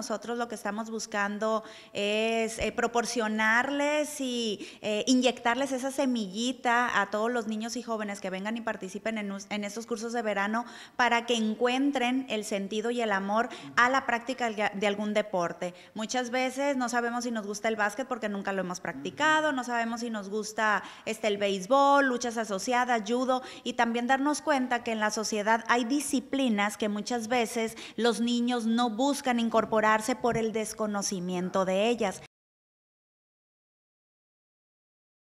Nosotros lo que estamos buscando es eh, proporcionarles y eh, inyectarles esa semillita a todos los niños y jóvenes que vengan y participen en, estos cursos de verano para que encuentren el sentido y el amor a la práctica de algún deporte. Muchas veces no sabemos si nos gusta el básquet porque nunca lo hemos practicado, no sabemos si nos gusta este, el béisbol, luchas asociadas, judo y también darnos cuenta que en la sociedad hay disciplinas que muchas veces los niños no buscan incorporar por el desconocimiento de ellas.